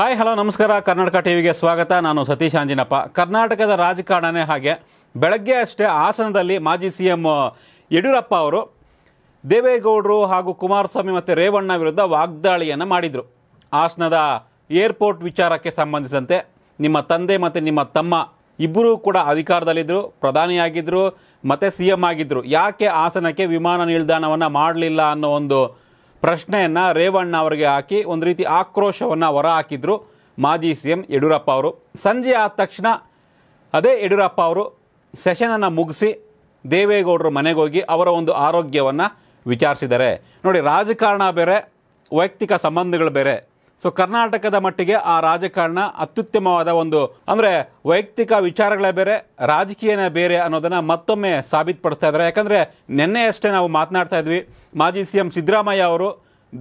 hi hello ನಮಸ್ಕಾರ ಕರ್ನಾಟಕ ಟಿವಿಗೆ ಸ್ವಾಗತ ನಾನು ಸತೀಶ್ ಅಂಜಿನಪ್ಪ ಕರ್ನಾಟಕದ ರಾಜಕಾರಣನೇ ಹಾಗೆ ಬೆಳಗ್ಗೆ ಅಷ್ಟೇ ಹಾಸನದಲ್ಲಿ ಮಾಜಿ ಸಿ ಎಂ ಯಡಿಯೂರಪ್ಪ ಅವರು ದೇವೇಗೌಡರು ಹಾಗೂ ಕುಮಾರಸ್ವಾಮಿ ಮತ್ತು ರೇವಣ್ಣ ವಿರುದ್ಧ ವಾಗ್ದಾಳಿಯನ್ನು ಮಾಡಿದರು ಹಾಸನದ ಏರ್ಪೋರ್ಟ್ ವಿಚಾರಕ್ಕೆ ಸಂಬಂಧಿಸಿದಂತೆ ನಿಮ್ಮ ತಂದೆ ಮತ್ತು ನಿಮ್ಮ ತಮ್ಮ ಇಬ್ಬರೂ ಕೂಡ ಅಧಿಕಾರದಲ್ಲಿದ್ದರು ಪ್ರಧಾನಿಯಾಗಿದ್ದರು ಮತ್ತು ಸಿ ಎಂ ಆಗಿದ್ದರು ಯಾಕೆ ಹಾಸನಕ್ಕೆ ವಿಮಾನ ನಿಲ್ದಾಣವನ್ನು ಮಾಡಲಿಲ್ಲ ಅನ್ನೋ ಒಂದು ಪ್ರಶ್ನೆಯನ್ನು ರೇವಣ್ಣ ಅವರಿಗೆ ಹಾಕಿ ಒಂದು ರೀತಿ ಆಕ್ರೋಶವನ್ನು ಹೊರ ಹಾಕಿದ್ರು ಮಾಜಿ ಸಿ ಎಂ ಯಡಿಯೂರಪ್ಪ ಅವರು ಸಂಜೆ ಆದ ತಕ್ಷಣ ಅದೇ ಯಡಿಯೂರಪ್ಪ ಅವರು ಸೆಷನನ್ನು ಮುಗಿಸಿ ದೇವೇಗೌಡರು ಮನೆಗೆ ಹೋಗಿ ಅವರ ಒಂದು ಆರೋಗ್ಯವನ್ನು ವಿಚಾರಿಸಿದ್ದಾರೆ ನೋಡಿ ರಾಜಕಾರಣ ಬೇರೆ ವೈಯಕ್ತಿಕ ಸಂಬಂಧಗಳು ಬೇರೆ ಸೊ ಕರ್ನಾಟಕದ ಮಟ್ಟಿಗೆ ಆ ರಾಜಕಾರಣ ಅತ್ಯುತ್ತಮವಾದ ಒಂದು ಅಂದರೆ ವೈಯಕ್ತಿಕ ವಿಚಾರಗಳೇ ಬೇರೆ ರಾಜಕೀಯನೇ ಬೇರೆ ಅನ್ನೋದನ್ನು ಮತ್ತೊಮ್ಮೆ ಸಾಬೀತುಪಡಿಸ್ತಾ ಇದ್ದಾರೆ ಯಾಕಂದರೆ ನಿನ್ನೆಯಷ್ಟೇ ನಾವು ಮಾತನಾಡ್ತಾ ಇದ್ವಿ ಮಾಜಿ ಸಿ ಎಂ ಸಿದ್ದರಾಮಯ್ಯ ಅವರು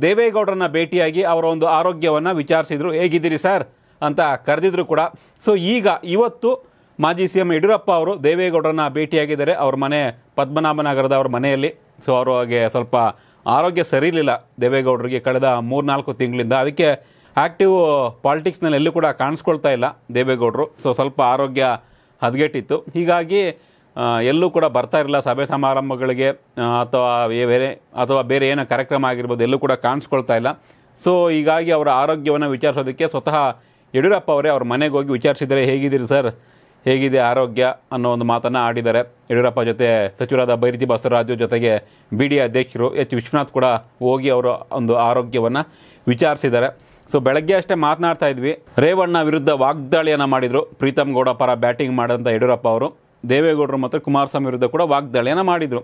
ದೇವೇಗೌಡರನ್ನ ಭೇಟಿಯಾಗಿ ಅವರ ಒಂದು ಆರೋಗ್ಯವನ್ನು ವಿಚಾರಿಸಿದರು ಹೇಗಿದ್ದೀರಿ ಸರ್ ಅಂತ ಕರೆದಿದ್ರು ಕೂಡ ಸೊ ಈಗ ಇವತ್ತು ಮಾಜಿ ಸಿ ಎಂ ಯಡಿಯೂರಪ್ಪ ಅವರು ದೇವೇಗೌಡರನ್ನ ಭೇಟಿಯಾಗಿದ್ದಾರೆ ಅವ್ರ ಮನೆ ಪದ್ಮನಾಭನಗರದ ಅವ್ರ ಮನೆಯಲ್ಲಿ ಸೊ ಅವರು ಹಾಗೆ ಸ್ವಲ್ಪ ಆರೋಗ್ಯ ಸರಿಯಿಲ್ಲ ದೇವೇಗೌಡರಿಗೆ ಕಳೆದ ಮೂರ್ನಾಲ್ಕು ತಿಂಗಳಿಂದ ಅದಕ್ಕೆ ಆ್ಯಕ್ಟಿವ್ ಪಾಲಿಟಿಕ್ಸ್ನಲ್ಲಿ ಎಲ್ಲೂ ಕೂಡ ಕಾಣಿಸ್ಕೊಳ್ತಾ ಇಲ್ಲ ದೇವೇಗೌಡರು ಸೊ ಸ್ವಲ್ಪ ಆರೋಗ್ಯ ಹದಗೆಟ್ಟಿತ್ತು ಹೀಗಾಗಿ ಎಲ್ಲೂ ಕೂಡ ಬರ್ತಾ ಇರಲಿಲ್ಲ ಸಭೆ ಸಮಾರಂಭಗಳಿಗೆ ಅಥವಾ ಬೇರೆ ಅಥವಾ ಬೇರೆ ಏನೋ ಕಾರ್ಯಕ್ರಮ ಆಗಿರ್ಬೋದು ಎಲ್ಲೂ ಕೂಡ ಕಾಣಿಸ್ಕೊಳ್ತಾ ಇಲ್ಲ ಸೊ ಹೀಗಾಗಿ ಅವರ ಆರೋಗ್ಯವನ್ನು ವಿಚಾರಿಸೋದಕ್ಕೆ ಸ್ವತಃ ಯಡಿಯೂರಪ್ಪ ಅವರೇ ಅವ್ರ ಮನೆಗೆ ಹೋಗಿ ವಿಚಾರಿಸಿದರೆ ಹೇಗಿದ್ದೀರಿ ಸರ್ ಹೇಗಿದೆ ಆರೋಗ್ಯ ಅನ್ನೋ ಒಂದು ಮಾತನ್ನು ಆಡಿದ್ದಾರೆ ಯಡಿಯೂರಪ್ಪ ಜೊತೆ ಸಚಿವರಾದ ಬೈರತಿ ಬಸವರಾಜು ಜೊತೆಗೆ ಬಿ ಡಿ ಅಧ್ಯಕ್ಷರು ಎಚ್ ವಿಶ್ವನಾಥ್ ಕೂಡ ಹೋಗಿ ಅವರ ಒಂದು ಆರೋಗ್ಯವನ್ನು ವಿಚಾರಿಸಿದ್ದಾರೆ ಸೊ ಬೆಳಗ್ಗೆ ಅಷ್ಟೇ ಮಾತನಾಡ್ತಾ ಇದ್ವಿ ರೇವಣ್ಣ ವಿರುದ್ಧ ವಾಗ್ದಾಳಿಯನ್ನು ಮಾಡಿದರು ಪ್ರೀತಮ್ ಗೌಡ ಪರ ಬ್ಯಾಟಿಂಗ್ ಮಾಡಿದಂಥ ಯಡಿಯೂರಪ್ಪ ಅವರು ದೇವೇಗೌಡರು ಮತ್ತು ಕುಮಾರಸ್ವಾಮಿ ವಿರುದ್ಧ ಕೂಡ ವಾಗ್ದಾಳಿಯನ್ನು ಮಾಡಿದರು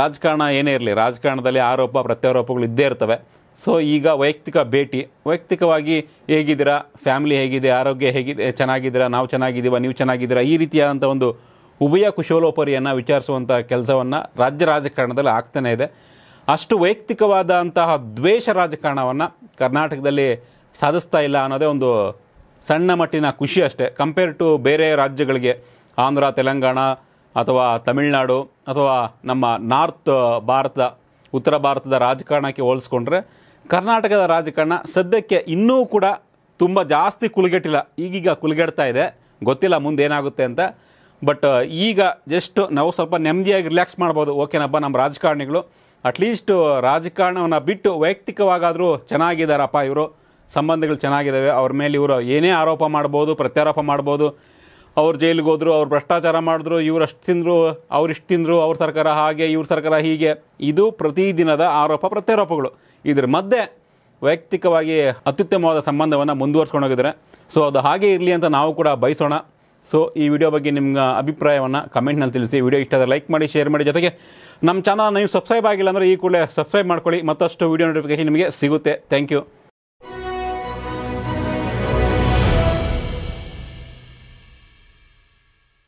ರಾಜಕಾರಣ ಏನೇ ಇರಲಿ ರಾಜಕಾರಣದಲ್ಲಿ ಆರೋಪ ಪ್ರತ್ಯಾರೋಪಗಳು ಇದ್ದೇ ಇರ್ತವೆ ಸೊ ಈಗ ವೈಯಕ್ತಿಕ ಭೇಟಿ ವೈಯಕ್ತಿಕವಾಗಿ ಹೇಗಿದ್ದೀರಾ ಫ್ಯಾಮಿಲಿ ಹೇಗಿದೆ ಆರೋಗ್ಯ ಹೇಗಿದೆ ಚೆನ್ನಾಗಿದ್ದೀರಾ ನಾವು ಚೆನ್ನಾಗಿದ್ದೀವ ನೀವು ಚೆನ್ನಾಗಿದ್ದೀರಾ ಈ ರೀತಿಯಾದಂಥ ಒಂದು ಉಭಯ ಕುಶೋಲೋಪರಿಯನ್ನು ವಿಚಾರಿಸುವಂಥ ಕೆಲಸವನ್ನು ರಾಜ್ಯ ರಾಜಕಾರಣದಲ್ಲಿ ಆಗ್ತಾನೇ ಇದೆ ಅಷ್ಟು ವೈಯಕ್ತಿಕವಾದಂತಹ ದ್ವೇಷ ರಾಜಕಾರಣವನ್ನು ಕರ್ನಾಟಕದಲ್ಲಿ ಸಾಧಿಸ್ತಾ ಇಲ್ಲ ಅನ್ನೋದೇ ಒಂದು ಸಣ್ಣ ಮಟ್ಟಿನ ಖುಷಿ ಅಷ್ಟೇ ಕಂಪೇರ್ ಟು ಬೇರೆ ರಾಜ್ಯಗಳಿಗೆ ಆಂಧ್ರ ತೆಲಂಗಾಣ ಅಥವಾ ತಮಿಳುನಾಡು ಅಥವಾ ನಮ್ಮ ನಾರ್ತ್ ಭಾರತ ಉತ್ತರ ಭಾರತದ ರಾಜಕಾರಣಕ್ಕೆ ಹೋಲಿಸ್ಕೊಂಡ್ರೆ ಕರ್ನಾಟಕದ ರಾಜಕಾರಣ ಸದ್ಯಕ್ಕೆ ಇನ್ನೂ ಕೂಡ ತುಂಬ ಜಾಸ್ತಿ ಕುಲುಗೆಟ್ಟಿಲ್ಲ ಈಗೀಗ ಕುಲುಗೆಡ್ತಾ ಇದೆ ಗೊತ್ತಿಲ್ಲ ಮುಂದೆ ಏನಾಗುತ್ತೆ ಅಂತ ಬಟ್ ಈಗ ಜಸ್ಟ್ ನಾವು ಸ್ವಲ್ಪ ನೆಮ್ಮದಿಯಾಗಿ ರಿಲ್ಯಾಕ್ಸ್ ಮಾಡ್ಬೋದು ಓಕೆನಪ್ಪ ನಮ್ಮ ರಾಜಕಾರಣಿಗಳು ಅಟ್ಲೀಸ್ಟು ರಾಜಕಾರಣವನ್ನು ಬಿಟ್ಟು ವೈಯಕ್ತಿಕವಾಗಾದರೂ ಚೆನ್ನಾಗಿದ್ದಾರಪ್ಪ ಇವರು ಸಂಬಂಧಗಳು ಚೆನ್ನಾಗಿದ್ದಾವೆ ಅವ್ರ ಮೇಲೆ ಇವರು ಏನೇ ಆರೋಪ ಮಾಡ್ಬೋದು ಪ್ರತ್ಯಾರೋಪ ಮಾಡ್ಬೋದು ಅವ್ರು ಜೈಲಿಗೆ ಹೋದರು ಅವ್ರು ಭ್ರಷ್ಟಾಚಾರ ಮಾಡಿದ್ರು ಇವ್ರು ಅಷ್ಟು ತಿಂದರು ಅವ್ರು ಇಷ್ಟು ತಿಂದರು ಅವ್ರ ಸರ್ಕಾರ ಹಾಗೆ ಇವ್ರ ಸರ್ಕಾರ ಹೀಗೆ ಇದು ಪ್ರತಿದಿನದ ಆರೋಪ ಪ್ರತ್ಯಾರೋಪಗಳು ಇದ್ರ ಮಧ್ಯೆ ವೈಯಕ್ತಿಕವಾಗಿ ಅತ್ಯುತ್ತಮವಾದ ಸಂಬಂಧವನ್ನು ಮುಂದುವರ್ಸ್ಕೊಂಡು ಹೋಗಿದ್ದಾರೆ ಸೊ ಅದು ಹಾಗೆ ಇರಲಿ ಅಂತ ನಾವು ಕೂಡ ಬಯಸೋಣ ಸೊ ಈ ವಿಡಿಯೋ ಬಗ್ಗೆ ನಿಮ್ಮ ಅಭಿಪ್ರಾಯವನ್ನು ಕಮೆಂಟ್ನಲ್ಲಿ ತಿಳಿಸಿ ವಿಡಿಯೋ ಇಷ್ಟ ಲೈಕ್ ಮಾಡಿ ಶೇರ್ ಮಾಡಿ ಜೊತೆಗೆ ನಮ್ಮ ಚಾನಲ್ ನೀವು ಸಬ್ಸ್ಕ್ರೈಬ್ ಆಗಿಲ್ಲ ಅಂದರೆ ಈ ಕೂಡಲೇ ಸಬ್ಸ್ಕ್ರೈಬ್ ಮಾಡ್ಕೊಳ್ಳಿ ಮತ್ತಷ್ಟು ವಿಡಿಯೋ ನೋಟಿಫಿಕೇಶನ್ ನಿಮಗೆ ಸಿಗುತ್ತೆ ಥ್ಯಾಂಕ್ ಯು